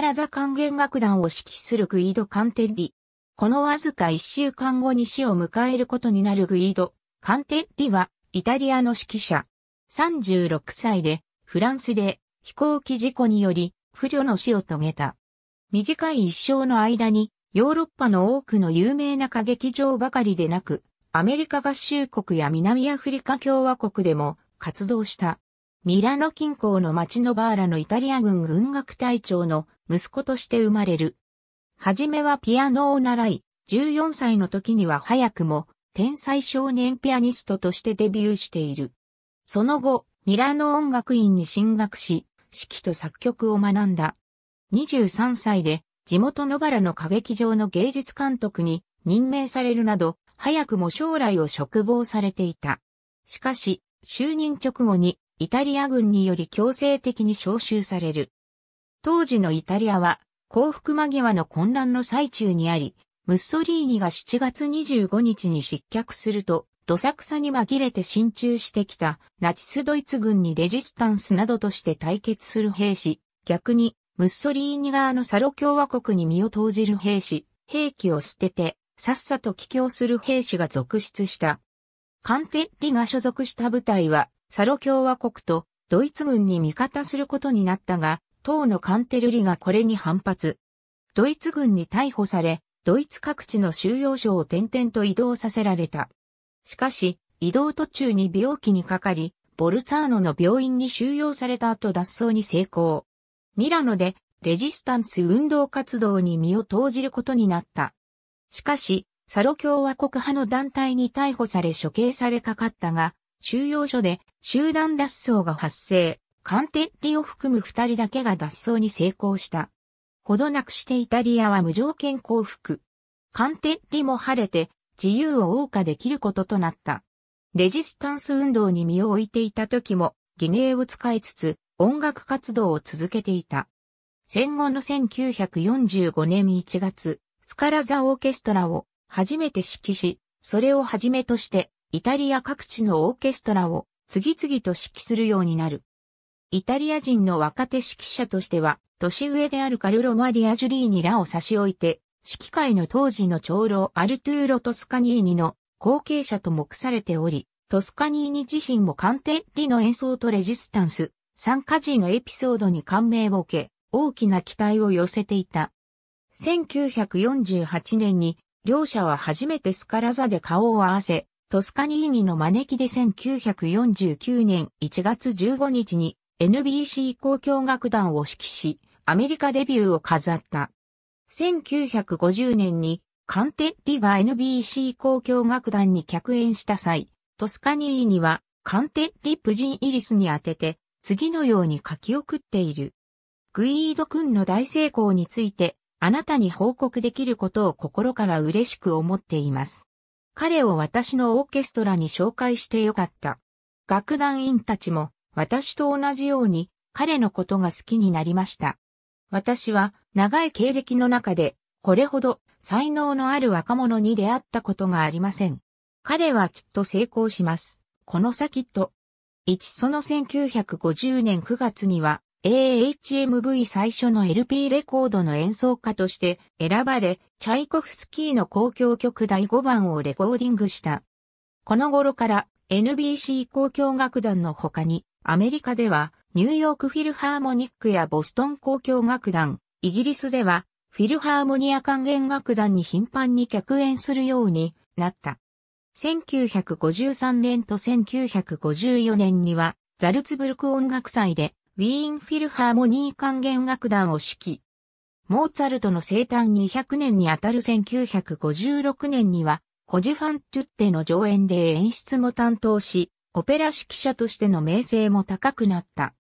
ラ座管弦楽団を指揮するグイード・カンテッリ。このわずか1週間後に死を迎えることになるグイード・カンテッリは、イタリアの指揮者。36歳で、フランスで飛行機事故により、不慮の死を遂げた。短い一生の間に、ヨーロッパの多くの有名な歌劇場ばかりでなく、アメリカ合衆国や南アフリカ共和国でも活動した。ミラノ近郊の町のバーラのイタリア軍軍楽隊長の息子として生まれる。はじめはピアノを習い、14歳の時には早くも天才少年ピアニストとしてデビューしている。その後、ミラノ音楽院に進学し、指揮と作曲を学んだ。23歳で地元のバラの歌劇場の芸術監督に任命されるなど、早くも将来を嘱望されていた。しかし、就任直後にイタリア軍により強制的に召集される。当時のイタリアは、降伏間際の混乱の最中にあり、ムッソリーニが7月25日に失脚すると、どさくさに紛れて進駐してきたナチスドイツ軍にレジスタンスなどとして対決する兵士、逆にムッソリーニ側のサロ共和国に身を投じる兵士、兵器を捨てて、さっさと帰郷する兵士が続出した。カンテッリが所属した部隊は、サロ共和国とドイツ軍に味方することになったが、党のカンテルリがこれに反発。ドイツ軍に逮捕され、ドイツ各地の収容所を転々と移動させられた。しかし、移動途中に病気にかかり、ボルツァーノの病院に収容された後脱走に成功。ミラノでレジスタンス運動活動に身を投じることになった。しかし、サロ共和国派の団体に逮捕され処刑されかかったが、収容所で集団脱走が発生、カンテッリを含む二人だけが脱走に成功した。ほどなくしてイタリアは無条件降伏。カンテッリも晴れて自由を謳歌できることとなった。レジスタンス運動に身を置いていた時も偽名を使いつつ音楽活動を続けていた。戦後の1945年1月、スカラザオーケストラを初めて指揮し、それをはじめとしてイタリア各地のオーケストラを次々と指揮するようになる。イタリア人の若手指揮者としては、年上であるカルロ・マリア・ジュリーニらを差し置いて、指揮会の当時の長老アルトゥーロ・トスカニーニの後継者と目されており、トスカニーニ自身も鑑定リの演奏とレジスタンス、参加時のエピソードに感銘を受け、大きな期待を寄せていた。1948年に、両者は初めてスカラ座で顔を合わせ、トスカニーニの招きで1949年1月15日に NBC 交響楽団を指揮し、アメリカデビューを飾った。1950年にカンテッリが NBC 交響楽団に客演した際、トスカニーニはカンテッリプジンイリスに当てて、次のように書き送っている。グイード君の大成功について、あなたに報告できることを心から嬉しく思っています。彼を私のオーケストラに紹介してよかった。楽団員たちも私と同じように彼のことが好きになりました。私は長い経歴の中でこれほど才能のある若者に出会ったことがありません。彼はきっと成功します。この先と。1その1950年9月には AHMV 最初の LP レコードの演奏家として選ばれチャイコフスキーの公共曲第5番をレコーディングした。この頃から NBC 公共楽団の他に、アメリカではニューヨークフィルハーモニックやボストン公共楽団、イギリスではフィルハーモニア管弦楽団に頻繁に客演するようになった。1953年と1954年にはザルツブルク音楽祭でウィーンフィルハーモニー管弦楽団を指揮。モーツァルトの生誕200年にあたる1956年には、コジファントゥッテの上演で演出も担当し、オペラ指揮者としての名声も高くなった。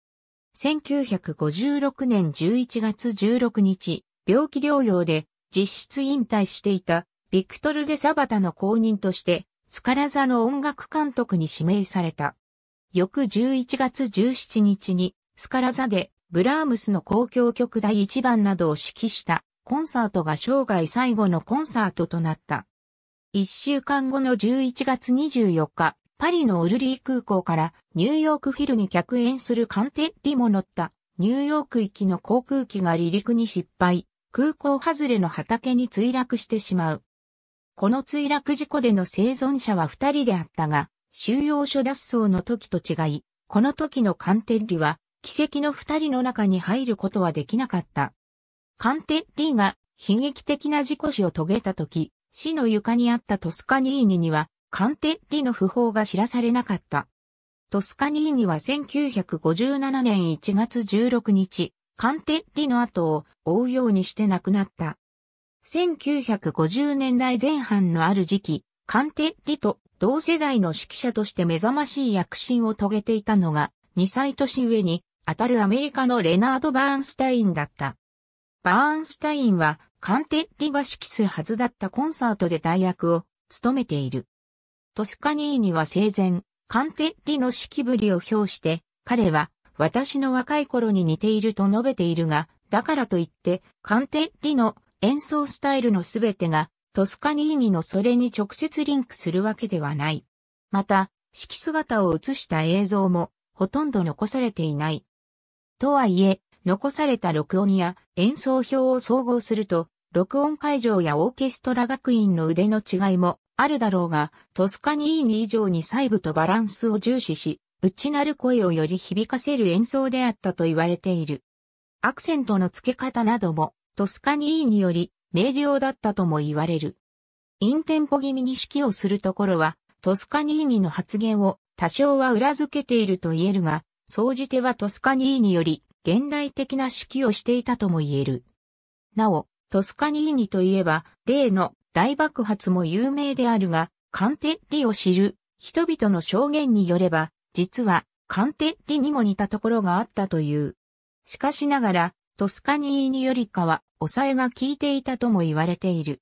1956年11月16日、病気療養で実質引退していたビクトル・デ・サバタの後任として、スカラザの音楽監督に指名された。翌11月17日にスカラザでブラームスの公共曲第1番などを指揮したコンサートが生涯最後のコンサートとなった。1週間後の11月24日、パリのオルリー空港からニューヨークフィルに客演するカンテッリも乗ったニューヨーク行きの航空機が離陸に失敗、空港外れの畑に墜落してしまう。この墜落事故での生存者は2人であったが、収容所脱走の時と違い、この時のカンテッリは奇跡の二人の中に入ることはできなかった。カンテッリーが悲劇的な事故死を遂げた時、死の床にあったトスカニーニには、カンテッリの訃報が知らされなかった。トスカニーニは1957年1月16日、カンテッリの後を追うようにして亡くなった。1950年代前半のある時期、カンテッリと同世代の指揮者として目覚ましい躍進を遂げていたのが、2歳年上に当たるアメリカのレナード・バーンスタインだった。バーンスタインは、カンテッリが指揮するはずだったコンサートで大役を務めている。トスカニーニは生前、カンテッリの指揮ぶりを評して、彼は、私の若い頃に似ていると述べているが、だからといって、カンテッリの演奏スタイルのすべてが、トスカニーニのそれに直接リンクするわけではない。また、指揮姿を映した映像も、ほとんど残されていない。とはいえ、残された録音や演奏表を総合すると、録音会場やオーケストラ学院の腕の違いもあるだろうが、トスカニーニ以上に細部とバランスを重視し、内なる声をより響かせる演奏であったと言われている。アクセントの付け方なども、トスカニーニより明瞭だったとも言われる。インテンポ気味に指揮をするところは、トスカニーニの発言を多少は裏付けていると言えるが、総じてはトスカニーニより現代的な指揮をしていたとも言える。なお、トスカニーニといえば、例の大爆発も有名であるが、カンテッリを知る人々の証言によれば、実はカンテッリにも似たところがあったという。しかしながら、トスカニーニよりかは抑えが効いていたとも言われている。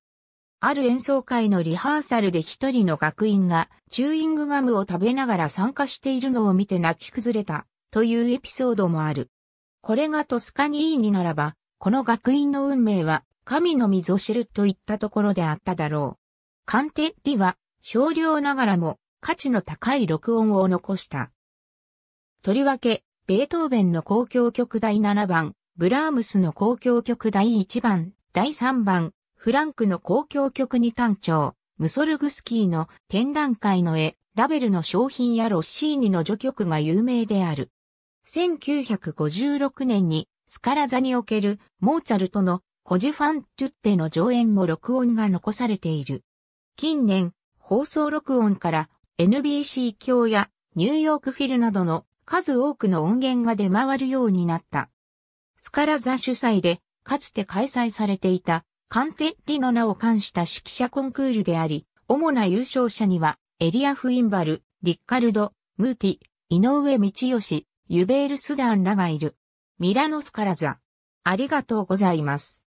ある演奏会のリハーサルで一人の学員がチューイングガムを食べながら参加しているのを見て泣き崩れた。というエピソードもある。これがトスカニーニならば、この学院の運命は神のぞ知るといったところであっただろう。カンテッリは少量ながらも価値の高い録音を残した。とりわけ、ベートーベンの交響曲第7番、ブラームスの交響曲第1番、第3番、フランクの交響曲に単調、ムソルグスキーの展覧会の絵、ラベルの商品やロッシーニの序曲が有名である。1956年にスカラ座におけるモーツァルトのコジファントゥッテの上演も録音が残されている。近年、放送録音から NBC 教やニューヨークフィルなどの数多くの音源が出回るようになった。スカラ座主催で、かつて開催されていた、カンテッリの名を冠した指揮者コンクールであり、主な優勝者には、エリア・フインバル、リッカルド、ムーティ、井上道義、ユベール・スダンらがいる。ミラノスカラザ。ありがとうございます。